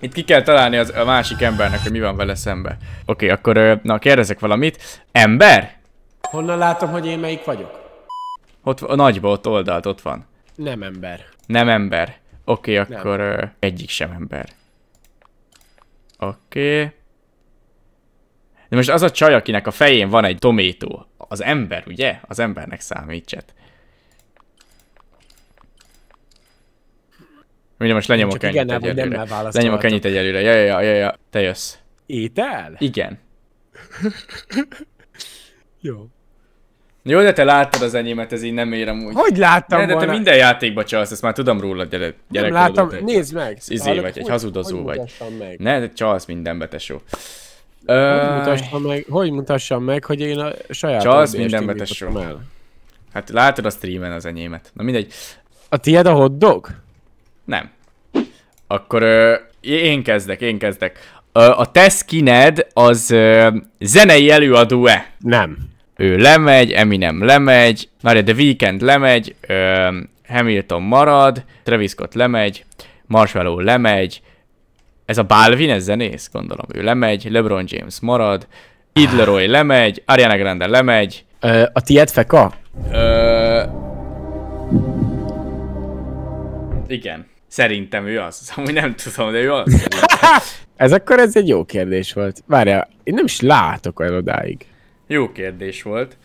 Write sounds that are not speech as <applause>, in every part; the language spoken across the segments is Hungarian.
Itt ki kell találni az, a másik embernek, hogy mi van vele szembe. Oké, okay, akkor na kérdezek valamit. Ember? Honnan látom, hogy én melyik vagyok? Ott a nagyba, ott oldalt, ott van. Nem ember. Nem ember. Oké, okay, akkor Nem. egyik sem ember. Oké. Okay. De most az a csaj, akinek a fején van egy tométó, az ember, ugye? Az embernek számít Ugye most lenyomok Csak ennyit igen, egyelőre. Nem lenyomok ennyit egyelőre. Ja, ja, ja, ja, te jössz. Étel? Igen. <laughs> Jó. Jó, de te láttad az enyémet, ez így nem érem úgy. Hogy láttam de, de volna? te minden játékba csalsz, ezt már tudom róla, gyere, gyerek. Nem láttam, te. nézd meg. Izé vagy, egy hazudozó hogy vagy. Meg? Ne, de csalsz mindenbe, tesó. Hogy, mutassam meg, hogy mutassam meg, hogy én a saját Csalsz mindenbe, tesó. Hát látod a streamen az enyémet. Na mindegy. A tiéd a hoddog? Nem. Akkor uh, én kezdek, én kezdek. Uh, a te skined az uh, zenei előadó-e? Nem. Ő lemegy, Eminem lemegy, várja, The Weekend lemegy, uh, Hamilton marad, Travis Scott lemegy, Marshmallow lemegy, ez a Balvin, ez zenész, gondolom, ő lemegy, LeBron James marad, Idleroy lemegy, Ariana Grande lemegy. Uh, a tiéd feka? Uh, Igen. Szerintem ő az. <laughs> Amúgy nem tudom, de ő az. <laughs> ez akkor ez egy jó kérdés volt. Várja, én nem is látok el odáig. Jó kérdés volt.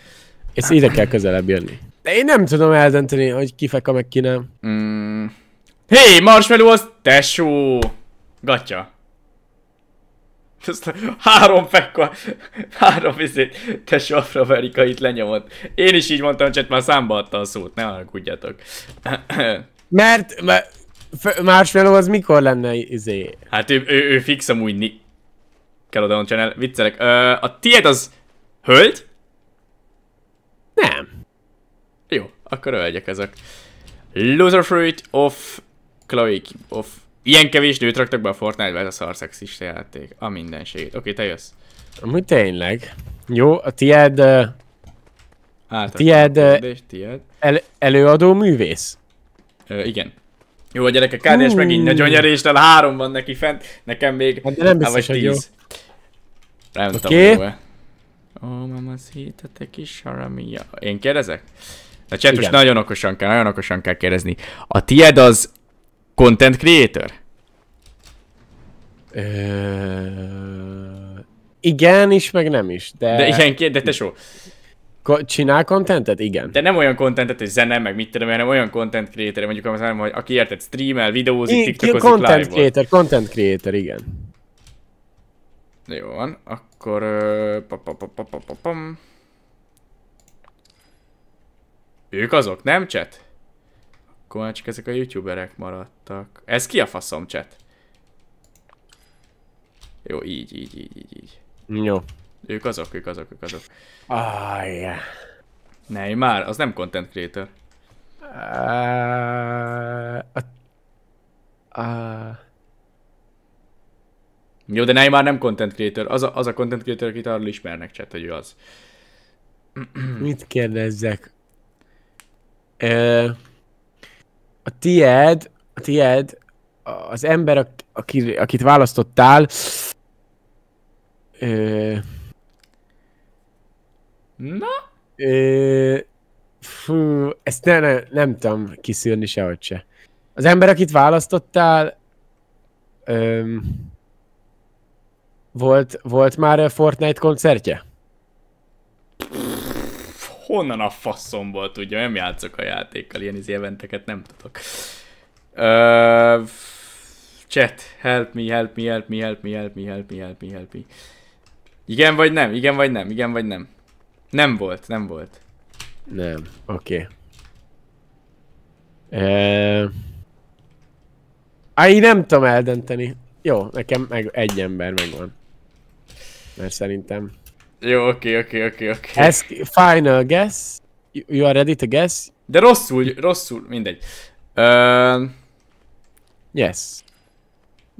Ezt ide kell közelebb jönni. De én nem tudom eldönteni, hogy ki feka, meg ki nem. Mm. Hé, hey, marshmallow az tesó! Gatya. Ezt három fekka, három vizét tesó afroamerikait lenyomott. Én is így mondtam, csak már számba adta a szót, ne alakudjatok. Mert, mert Marshmallow az mikor lenne izé? Hát ő, ő, ő fix amúgy ni... Kelodon Channel, viccelek. Ö, a tiéd az hölgy? Nem. Jó, akkor hölgyek ezek. Loser fruit of Chloe of... Ilyen kevés nőt raktak be a Fortnite-be, ez a szarszexista játék. A mindenségét. Oké, okay, te jössz. Mi tényleg. jó, a tiéd... Uh, a tiéd, uh, tiéd. El, előadó művész. Ö, igen. Jó, a gyerekek, kárnyás uh. megint nagyon nyeréstől, három van neki fent, nekem még... Hát de nem biztos, vagy hogy tíz. jó. Nem okay. tudom, jó-e. Ó, oh, mama, szíte, te kis haramia. Én kérdezek? A chat most nagyon okosan kell, nagyon okosan kell kérdezni. A tied az content creator? Ö... Igen is, meg nem is, de... De igen, de tesó, Csinál kontentet? Igen. De nem olyan kontentet, hogy zene, meg mit tudom, hanem olyan content creator, mondjuk az hogy aki érted, streamel, videózik, tiktokozik, Content live creator, content creator, igen. Jó van, akkor... Pa, pa, pa, pa, pa, pa, pam. Ők azok, nem chat? Akkor már csak ezek a youtuberek maradtak. Ez ki a faszom chat? Jó, így, így, így, így, így. Jó. Ők azok, ők azok, ők azok. Ah, yeah. Ne, már, az nem content creator. Uh, uh, Jó, de Neymar nem content creator. Az a, az a content creator, akit arról ismernek, chat, hogy ő az. Mit kérdezzek? Ö, a tied, a tied, az ember, akit, akit választottál, ö, Na? É, fú, ezt ne, ne, nem tudom kiszűrni sehogy se. Az ember, akit választottál, öm, volt, volt már a Fortnite koncertje? honnan a faszomból tudja, nem játszok a játékkal, ilyen izé eventeket nem tudok. Uh, chat, help me, help me, help me, help me, help me, help me, help me, help me. Igen vagy nem, igen vagy nem, igen vagy nem. Nem volt, nem volt. Nem, oké. Okay. Eh, eee... Á, nem tudom eldönteni. Jó, nekem meg egy ember megvan. Mert szerintem... Jó, oké, oké, oké, oké. final guess. You are ready to guess? De rosszul, rosszul, mindegy. Uh... Yes.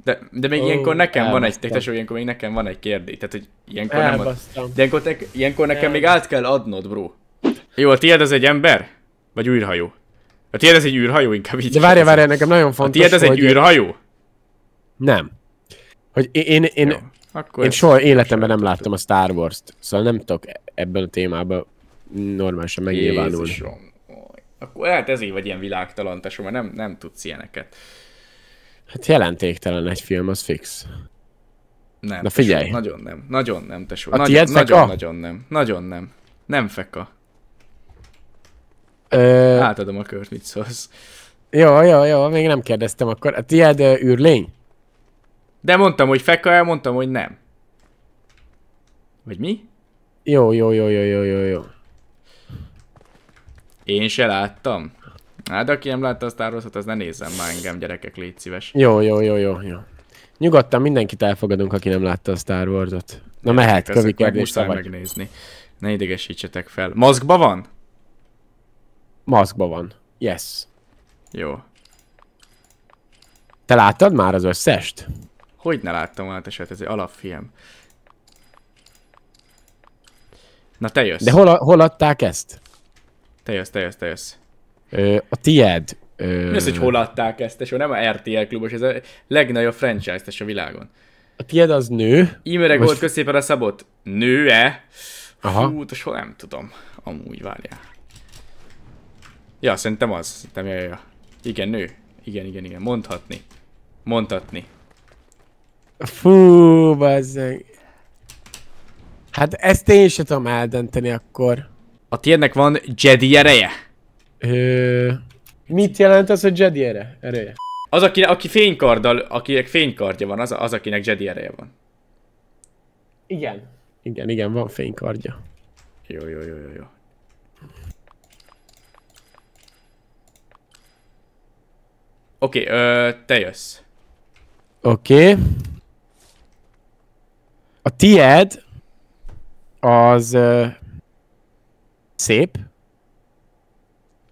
De, de még oh, ilyenkor nekem elbasztam. van egy, tesó, ilyenkor még nekem van egy kérdés, tehát hogy ilyenkor elbasztam. nem... De ilyenkor, te, ilyenkor nekem elbasztam. még át kell adnod, bro. Jó, a tiéd az egy ember? Vagy űrhajó? A tiéd az egy űrhajó, inkább így. De várja, várja, nekem nagyon fontos, A tiéd az egy űrhajó? Nem. Hogy én, én, Jó, akkor én soha életemben nem láttam a Star Wars-t, szóval nem tudok ebben a témában normálisan megnyilvánulni. Akkor hát ezért vagy ilyen világtalan, tesó, mert nem, nem tudsz ilyeneket. Hát jelentéktelen egy film, az fix. Nem. Na figyelj. Tesó, nagyon nem. Nagyon nem, tesó. A nagyon, nagyon, nagyon nem. Nagyon nem. Nem feka. Ö... Átadom a kört, mit szólsz. Jó, jó, jó, még nem kérdeztem akkor. A tiéd uh, űrlény? De mondtam, hogy feka, elmondtam, hogy nem. Vagy mi? Jó, jó, jó, jó, jó, jó, jó. Én se láttam. Hát, de aki nem látta a Star wars az ne nézzen már engem, gyerekek, légy szíves. Jó, jó, jó, jó, jó. Nyugodtan mindenkit elfogadunk, aki nem látta a Star Wars-ot. Na Én mehet, kövi kérdés szabad. megnézni. Ne idegesítsetek fel. Maszkba van? Maszkba van. Yes. Jó. Te láttad már az összest? Hogy ne láttam volna, hát ez egy alapfilm. Na te jössz. De hol, hol adták ezt? Te jössz, te jössz, te jössz. A tied. Ö... Mi az, hogy hol adták ezt, és nem a RTL klubos, ez a legnagyobb franchise a világon. A tied az nő. Imre Most... Gold középen a szabott. Nő-e? Aha. Hú, soha nem tudom. Amúgy várjál. Ja, szerintem az. Szerintem, ja, ja. Igen, nő. Igen, igen, igen. Mondhatni. Mondhatni. Fú, bazzeg. Hát ezt én sem tudom eldönteni akkor. A tiédnek van Jedi ereje? Mit jelent ez a Jedi ere? ereje? Az, aki, aki fénykarddal, akinek fénykardja van, az, az akinek Jedi ereje van. Igen. Igen, igen, van fénykardja. Jó, jó, jó, jó, jó. Oké, okay, te jössz. Oké. Okay. A tied az ö, szép.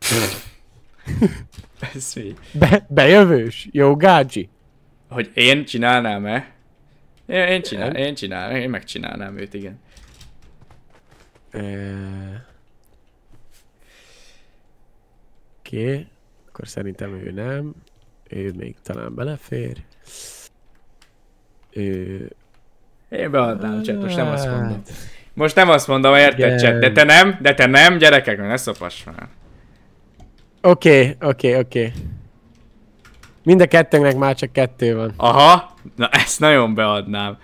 <laughs> Ez mi? Be, bejövős? Jó Gácsi. Hogy én csinálnám-e? Én, én csinál, én csinál, én megcsinálnám őt, igen. Oké. Okay. Akkor szerintem ő nem. Ő még talán belefér. Ő... Én beadnám a most nem azt mondom. Hát. Most nem azt mondom, érted de te nem, de te nem, gyerekek, ne szopass már. Oké, oké, oké. Mind a kettőnknek már csak kettő van. Aha, na ezt nagyon beadnám.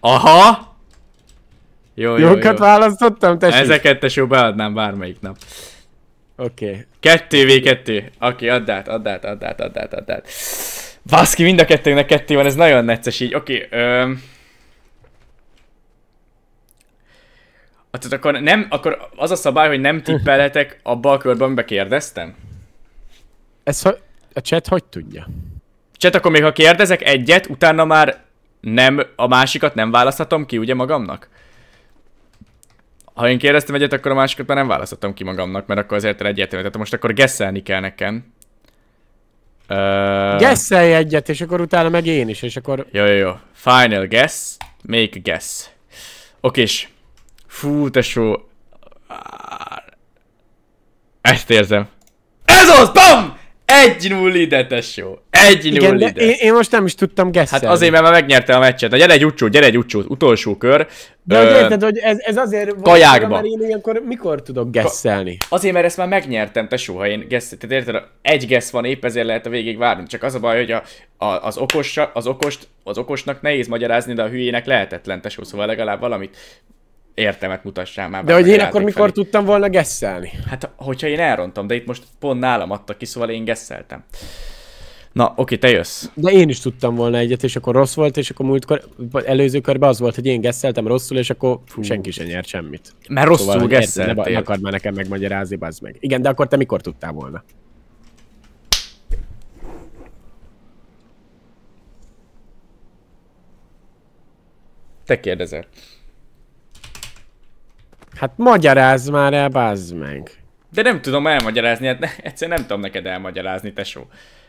Aha! Jó, jó, Jókat jó. választottam, tessék. Ezeket tesó beadnám bármelyik nap. Oké. Okay. Kettő v kettő. Oké, add át, add át, add át, add át, add át. Baszki, mind a kettőnknek kettő van, ez nagyon necces így. Oké, okay, öm... Hát akkor, nem, akkor az a szabály, hogy nem tippelhetek abba a körben, amiben kérdeztem? Ez ha, a chat hogy tudja? Chat, akkor még ha kérdezek egyet, utána már nem, a másikat nem választhatom ki, ugye magamnak? Ha én kérdeztem egyet, akkor a másikat már nem választhatom ki magamnak, mert akkor azért egyértelmű. Tehát most akkor geszelni kell nekem. Uh... Gesszelj egyet, és akkor utána meg én is, és akkor... Jó, jó, jó. Final guess, make a guess. Oké. Okay Fú, tesó. Ezt érzem. Ez az! Bam! Egy 0 ide, tesó. Egy 0 Igen, ide. Én, én, most nem is tudtam gesszelni. Hát azért, mert már megnyerte a meccset. Na, gyere egy utcsó, gyere egy utcsó, utolsó kör. De hogy Ö... érted, hogy ez, ez azért kajákba. Van, mert én akkor mikor tudok gesszelni? Ka- azért, mert ezt már megnyertem, tesó, ha én gesszel. Tehát érted, egy gesz van, épp ezért lehet a végig várni. Csak az a baj, hogy a, a, az, okos, az, okost, az okosnak nehéz magyarázni, de a hülyének lehetetlen, tesó, szóval legalább valamit értemet mutassál már. De hogy én akkor mikor felé. tudtam volna gesszelni? Hát, hogyha én elrontom, de itt most pont nálam adta ki, szóval én gesszeltem. Na, oké, te jössz. De én is tudtam volna egyet, és akkor rossz volt, és akkor múltkor, előző körben az volt, hogy én gesszeltem rosszul, és akkor Fú. senki sem nyert semmit. Mert rosszul szóval, gesszeltél. Ne, ne akar már nekem megmagyarázni, bazd meg. Igen, de akkor te mikor tudtál volna? Te kérdezel. Hát magyarázz már el, bazd meg. De nem tudom elmagyarázni, hát ne, egyszerűen nem tudom neked elmagyarázni, tesó.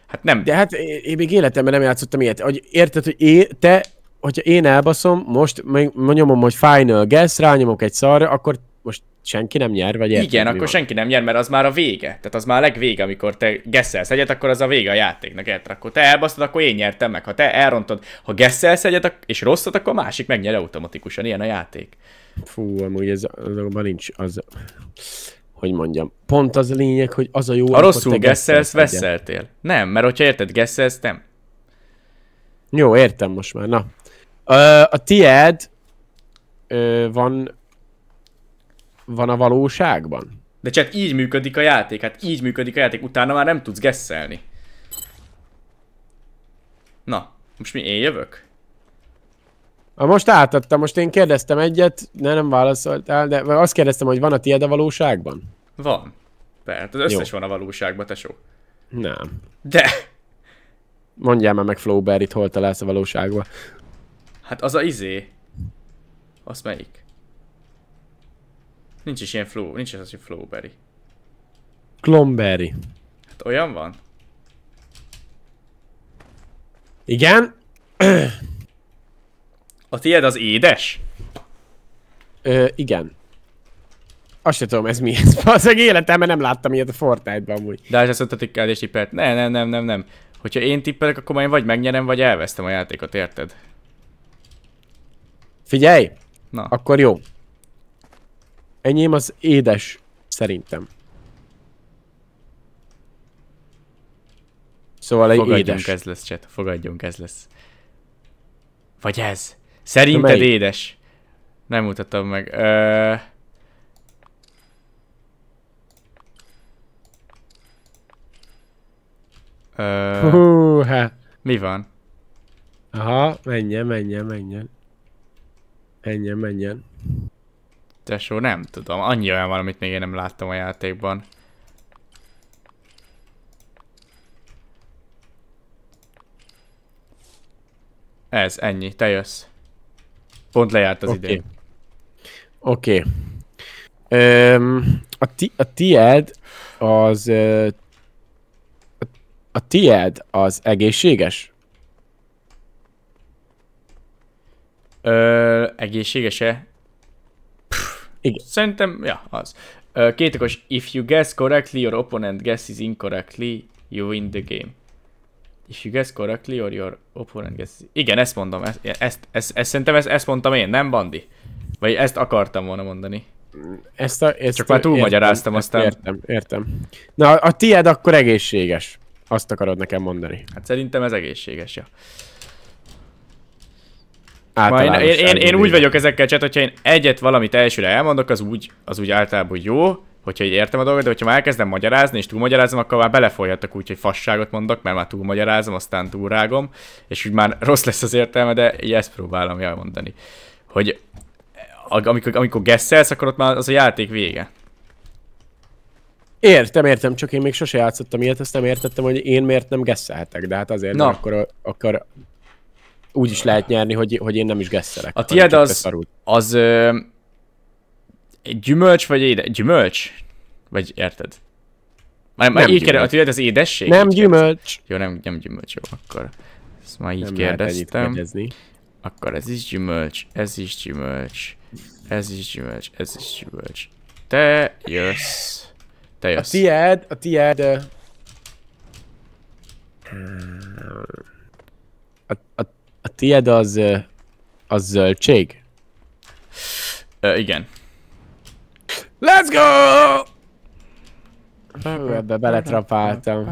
Hát nem. De hát én még életemben nem játszottam ilyet. Hogy érted, hogy én, te, hogyha én elbaszom, most nyomom, hogy final guess, rányomok egy szarra, akkor most senki nem nyer, vagy érted, Igen, akkor van? senki nem nyer, mert az már a vége. Tehát az már a legvége, amikor te gesszelsz egyet, akkor az a vége a játéknak, érted? Akkor te elbasztod, akkor én nyertem meg. Ha te elrontod, ha gesszelsz egyet, és rosszat, akkor a másik megnyer automatikusan. Ilyen a játék. Fú, amúgy ez azokban nincs az... Hogy mondjam, pont az a lényeg, hogy az a jó... Ha rosszul gesszelsz, veszeltél. Nem, mert hogyha érted, gesszelsz, nem. Jó, értem most már, na. Ö, a tied ö, van van a valóságban. De csak így működik a játék, hát így működik a játék, utána már nem tudsz gesszelni. Na, most mi én jövök? A Most átadtam, most én kérdeztem egyet, de nem válaszoltál, de azt kérdeztem, hogy van a tiéd a valóságban? Van. Tehát az összes Jó. van a valóságban, tesó. Nem. De! Mondjál már meg Flowberry-t, hol találsz a valóságban. Hát az a izé. Az melyik? Nincs is ilyen flow, nincs is az, hogy Flowberry. Klomberry. Hát olyan van? Igen? <clears throat> A tiéd az édes? Ö, igen. Azt sem tudom, ez mi ez. Valószínűleg életemben nem láttam ilyet a Fortnite-ban amúgy. De ez a és tippelt. Ne, nem, nem, nem, nem. Hogyha én tippelek, akkor majd vagy megnyerem, vagy elvesztem a játékot, érted? Figyelj! Na. Akkor jó. Enyém az édes, szerintem. Szóval egy Fogadjunk édes. ez lesz, chat. Fogadjunk, ez lesz. Vagy ez. Szerinted édes. Nem mutattam meg. Ö... Ö... Hú, hát. Mi van? Aha, menjen, menjen, menjen. Menjen, menjen. Tesó, nem tudom. Annyi olyan van, amit még én nem láttam a játékban. Ez, ennyi. Te jössz. Pont lejárt az okay. idő. Oké. Okay. Um, a, ti, a tied az... a tied az egészséges? Ö, egészséges-e? Igen. Szerintem, ja, az. Kétakos, if you guess correctly, your opponent guesses incorrectly, you win the game. If you guess correctly or your opponent guess... Igen, ezt mondom, ezt, e- ezt, ezt, ezt szerintem ezt, ezt mondtam én, nem Bandi? Vagy ezt akartam volna mondani. Ezt a, ezt Csak már túlmagyaráztam aztán. Értem, értem. Na, a tied akkor egészséges. Azt akarod nekem mondani. Hát szerintem ez egészséges, ja. Én, én, én, én úgy vagyok ezekkel chat, hogyha én egyet valamit elsőre elmondok, az úgy, az úgy általában jó, hogyha így értem a dolgot, de hogyha már elkezdem magyarázni, és túlmagyarázom, akkor már belefolyhatok úgy, hogy fasságot mondok, mert már túlmagyarázom, aztán túlrágom, és úgy már rossz lesz az értelme, de így ezt próbálom elmondani. Hogy amikor, amikor geszelsz, akkor ott már az a játék vége. Értem, értem, csak én még sose játszottam ilyet, azt nem értettem, hogy én miért nem gesszelhetek, de hát azért, Na. akkor, akkor úgy is lehet nyerni, hogy, hogy én nem is gesszelek. A tiéd az, az, az Gyümölcs vagy éde? Gyümölcs? Vagy érted? Már, már nem így gyümölcs. Kérdez, az édesség? Nem gyümölcs. Kérdez. Jó, nem, nem gyümölcs, jó, akkor ezt már így nem kérdeztem. Akkor ez is gyümölcs, ez is gyümölcs, ez is gyümölcs, ez is gyümölcs. Te jössz. Te jössz. A tied, a tied... A, a, a tied az... Az zöldség? Ö, igen. Let's go! Hú, ebbe beletrapáltam.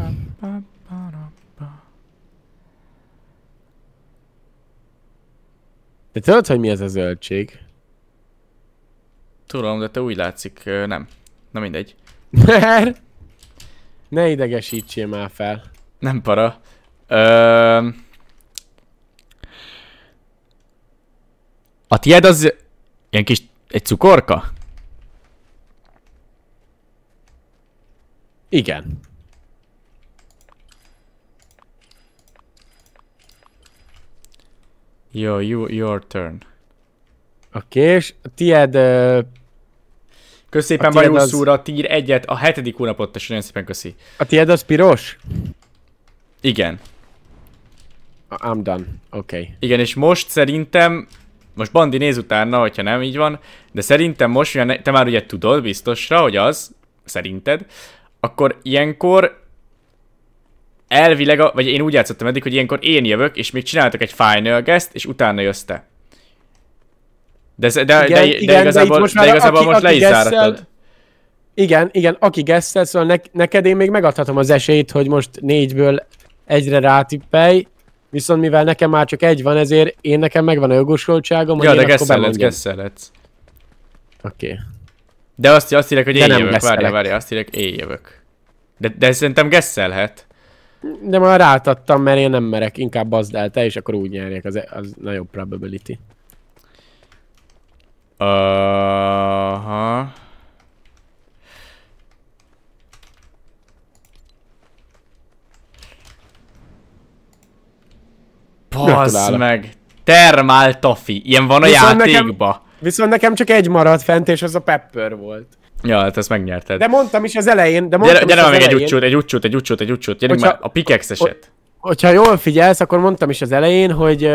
De tudod, hogy mi ez a zöldség? Tudom, de te úgy látszik, nem. Na mindegy. Mert? Ne idegesítsél már fel. Nem para. Ö... A tied az ilyen kis... egy cukorka? Igen. Jó, you, your turn. Oké, okay, és a tied... Uh, Köszépen Bajusz az... úr a tír egyet, a hetedik hónapot tesz, nagyon szépen köszi. A tied az piros? Igen. I'm done, oké. Okay. Igen, és most szerintem, most Bandi néz utána, hogyha nem így van, de szerintem most, mivel te már ugye tudod biztosra, hogy az, szerinted, akkor ilyenkor elvileg, a, vagy én úgy játszottam eddig, hogy ilyenkor én jövök, és még csináltak egy final guest, és utána jössz te. De, de, igen, de, de, igen, de igazából, de most, de igazából aki, most aki le is zárattad. Igen, igen, aki gesztel, szóval ne, neked én még megadhatom az esélyt, hogy most négyből egyre rátippelj, viszont mivel nekem már csak egy van, ezért én nekem megvan a jogosultságom, ja, hogy ja, én de akkor bemondjam. Oké. Okay. De azt, azt írják, hogy én jövök, várja, várja, azt írják, én jövök. De, de szerintem gesszelhet. De már rátadtam, mert én nem merek, inkább bazd el te, és akkor úgy nyerjek, az, az nagyobb probability. Aha. Uh Bazd meg! Termál Tofi! Ilyen van a Viszont játékba! Nekem, Viszont nekem csak egy maradt fent, és az a Pepper volt. Ja, hát ezt megnyerted. De mondtam is az elején, de mondtam Gyere, gyere az meg elején. egy ucsút, egy utcsút, egy utcsút, egy utcsút. Gyerünk már, a pikex eset. Hogyha jól figyelsz, akkor mondtam is az elején, hogy...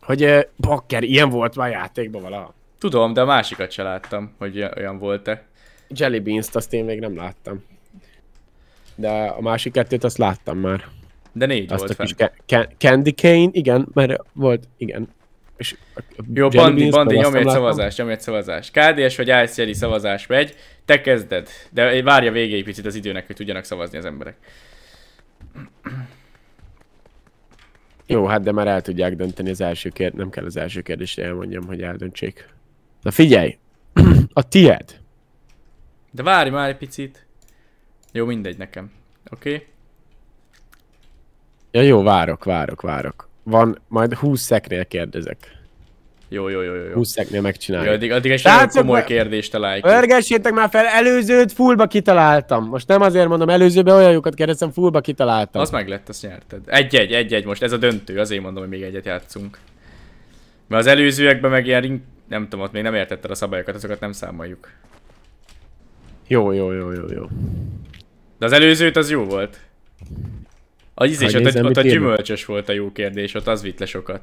Hogy bakker, ilyen volt már játékban valaha. Tudom, de a másikat se láttam, hogy olyan volt-e. Jelly Beans-t azt én még nem láttam. De a másik kettőt azt láttam már. De négy azt volt a kis Candy Cane, igen, mert volt, igen. És Jó, Bandi, Bandi, nyomj egy szavazást, nyomj egy szavazást. KDS vagy ICL szavazás megy, te kezded, de várja végéig picit az időnek, hogy tudjanak szavazni az emberek. Jó, hát de már el tudják dönteni az első kérd... nem kell az első kérdést elmondjam, hogy eldöntsék. Na figyelj, <clears throat> a tied. De várj már egy picit. Jó, mindegy nekem. Oké? Okay? Ja jó, várok, várok, várok. Van, majd 20 szeknél kérdezek. Jó, jó, jó, jó. 20 szeknél megcsináljuk. Jó, addig, addig egy nagyon komoly kérdést találjuk. Örgessétek már fel, előzőt fullba kitaláltam. Most nem azért mondom, előzőben olyan jókat kérdeztem, fullba kitaláltam. Az meg lett, azt nyerted. Egy-egy, egy-egy most, ez a döntő, azért mondom, hogy még egyet játszunk. Mert az előzőekben meg ilyen, nem tudom, ott még nem értetted a szabályokat, azokat nem számoljuk. Jó, jó, jó, jó, jó. De az előzőt az jó volt. A íz is, ott, nézem, ott, a gyümölcsös volt a jó kérdés, ott az vitt le sokat.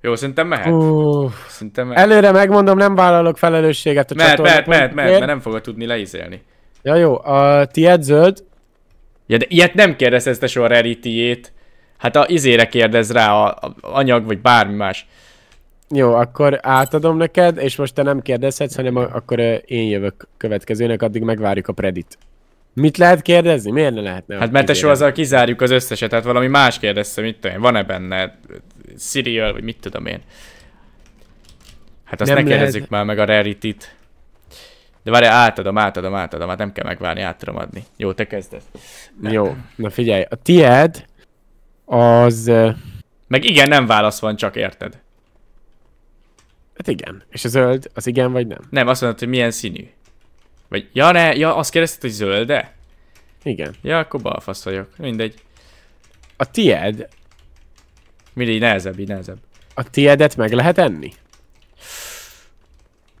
Jó, szerintem mehet. Uh, szerintem mehet. Előre megmondom, nem vállalok felelősséget a mert, mert, mert, mert, mert nem fogod tudni leizélni. Ja jó, a, ti edződ? Ja, de ilyet nem kérdezte soha Rarity-ét. Hát a izére kérdez rá a, a anyag, vagy bármi más. Jó, akkor átadom neked, és most te nem kérdezhetsz, hanem a, akkor én jövök következőnek, addig megvárjuk a predit. Mit lehet kérdezni? Miért ne lehetne? Hát mert tesó azzal kizárjuk az összeset, tehát valami más kérdezze, mit tudom én, van-e benne Serial, vagy mit tudom én. Hát azt nem ne kérdezzük már meg a Rarity-t. De várjál, átadom, átadom, átadom, hát nem kell megvárni, át tudom adni. Jó, te kezdesz. Jó, na figyelj, a tied az... Meg igen, nem válasz van, csak érted. Hát igen. És a zöld, az igen vagy nem? Nem, azt mondod, hogy milyen színű. Vagy, ja ne, ja azt kérdezted, hogy zölde? Igen. Ja, akkor balfasz vagyok. Mindegy. A tied... Mindegy, nehezebb, így nehezebb. A tiedet meg lehet enni?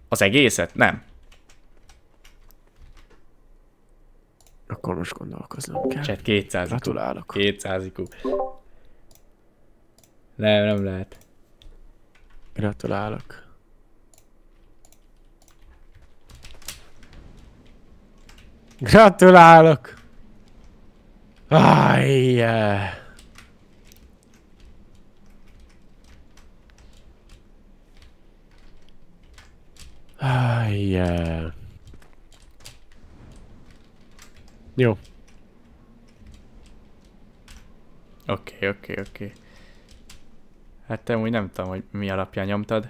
Az egészet? Nem. Akkor most gondolkoznom kell. Cset 200 Gratulálok. 200 -ikú. Nem, nem lehet. Gratulálok. Gratulálok! Aj, yeah. Aj, yeah. Jó. Oké, okay, oké, okay, oké. Okay. Hát te úgy nem tudom, hogy mi alapján nyomtad.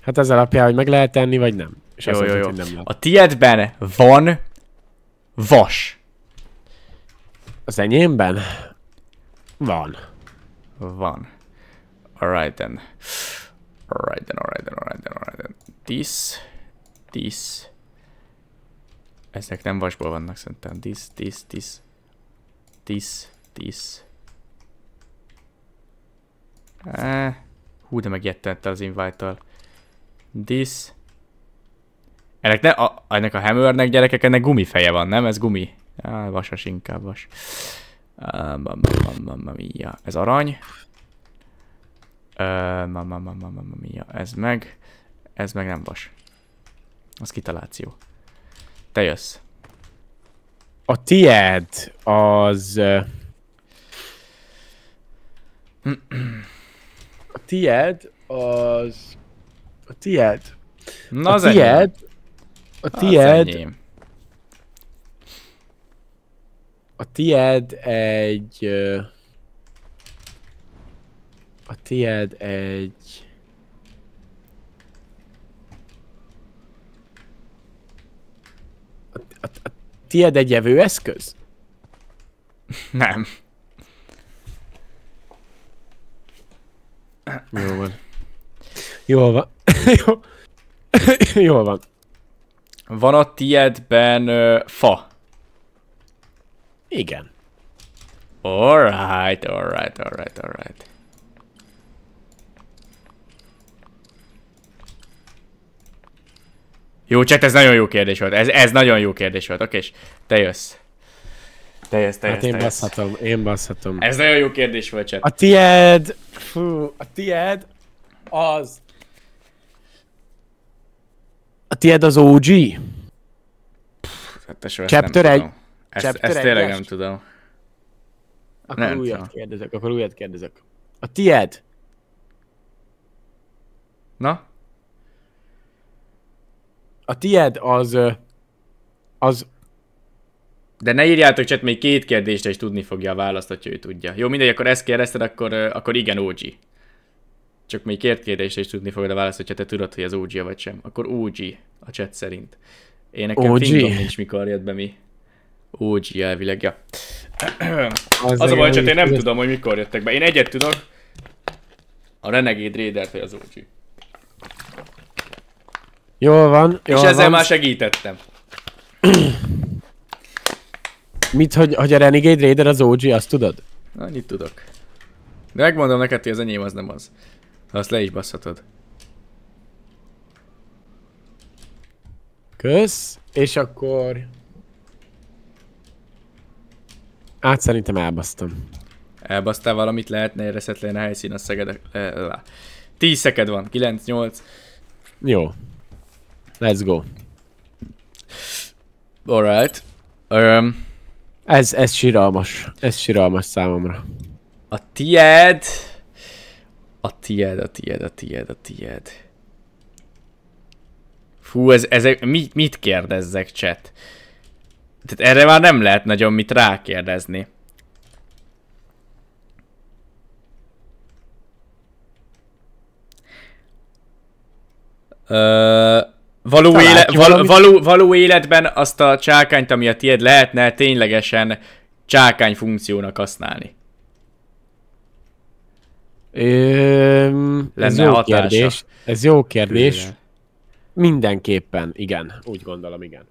Hát ez alapján, hogy meg lehet tenni, vagy nem. És jó, jó, jó. jó. Nem lehet. a tiédben van vas. Az enyémben? Van. Van. Alright then. Alright then, alright then, alright then, alright then. This. This. Ezek nem vasból vannak szerintem. This, this, this, this, this. Hú, de megjettette az invite-tal. This. Ennek, ne, a, ennek a hammernek gyerekek, ennek gumifeje van, nem? Ez gumi. Á, vasas inkább vas. Um, Ez arany. Mamma mia, Ez meg. Ez meg nem vas. Az kitaláció. Te jössz. A tied az... A tied az... A tied. Na a az tied, enyém. A hát, tied... a tied egy... A tied egy... A, a, a tied egy evőeszköz? <laughs> Nem. Jó van. Jól van. Jól van. <laughs> Van a tiédben ö, fa? Igen. Alright, alright, alright, alright. Jó, csak ez nagyon jó kérdés volt. Ez, ez nagyon jó kérdés volt. Oké, és te jössz. Te jössz, te hát jössz, hát én baszhatom, én baszhatom. Ez nagyon jó kérdés volt, csak. A tied, fú, a tied az a tied az OG? Pff, hát tesó, Chapter 1. Ezt, Chapter ezt tényleg nem tudom. Akkor nem újat tudom. kérdezek, akkor újat kérdezek. A tied? Na? A tied az... Az... De ne írjátok csak még két kérdést, és tudni fogja a választ, hogy ő tudja. Jó, mindegy, akkor ezt kérdezted, akkor, akkor igen, OG csak még két kérdést is tudni fogod a választ, hogyha te tudod, hogy az OG vagy sem. Akkor OG a chat szerint. Én nekem OG? fingom nincs, mikor jött be mi. OG elvileg, ja. Az, az a baj, hogy én nem tudom, hogy mikor jöttek be. Én egyet tudok, a Renegade raider vagy az OG. Jól van, jól És ezzel van. már segítettem. <clears throat> Mit, hogy, hogy a Renegade Raider az OG, azt tudod? Annyit tudok. De megmondom neked, hogy az enyém az nem az. Azt le is basszhatod. Kösz, és akkor... Át szerintem elbasztam. Elbasztál valamit, lehetne érezhetlen a helyszín, a szeged... 10 eh, eh, szeked van, 9-8. Jó. Let's go. Alright. Um, ez, ez síralmas. Ez síralmas számomra. A tied... A tied, a tied, a tied, a tied. Fú, ez, ez mit, mit kérdezzek, chat? Tehát erre már nem lehet nagyon mit rákérdezni. Uh, való, éle, val, való, való életben azt a csákányt, ami a tiéd lehetne ténylegesen csákány funkciónak használni. Ö, ez jó hatása. kérdés. Ez jó kérdés. Külön. Mindenképpen, igen. Úgy gondolom, igen.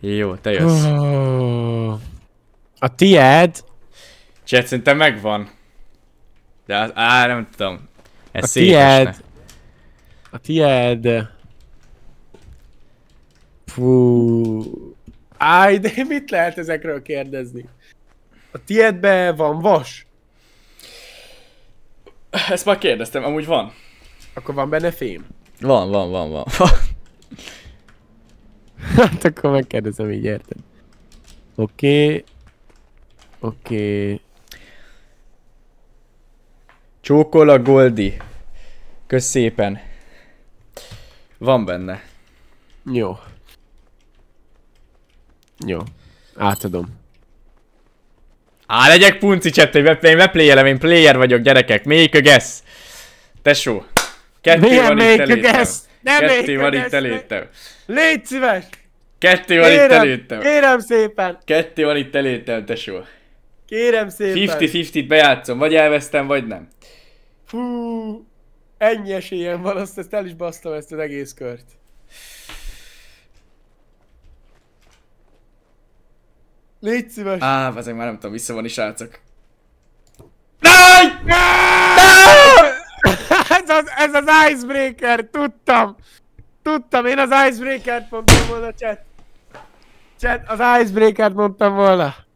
Jó, te jössz. Oh. A tied... Cset, szerintem megvan. De az, á, nem tudom. Ez a tied... A tied... Puh... Áj, de mit lehet ezekről kérdezni? A tiédbe van vas? Ezt már kérdeztem, amúgy van. Akkor van benne fém? Van, van, van, van. <laughs> hát akkor megkérdezem, így érted. Oké. Okay. Oké. Okay. Csókol a Goldi. Kösz szépen. Van benne. Jó. Jó. Átadom. Á, legyek punci hogy én webplayer én player vagyok, gyerekek. Make a guess. Tesó. Kettő Milyen van itt előttem. Guess? Nem Kettő van itt előttem. Légy szíves! Kettő van itt előttem. Kérem szépen! Kettő van itt előttem, tesó. Kérem szépen! 50-50-t bejátszom, vagy elvesztem, vagy nem. Fú, ennyi esélyem van, azt, ezt el is basztam ezt az egész kört. Légy szíves. Á, ezek már nem tudom, vissza van is srácok. ez, az, ez az Icebreaker, tudtam! Tudtam, én az Icebreaker-t mondtam volna, chat. Chat, az Icebreaker-t mondtam volna.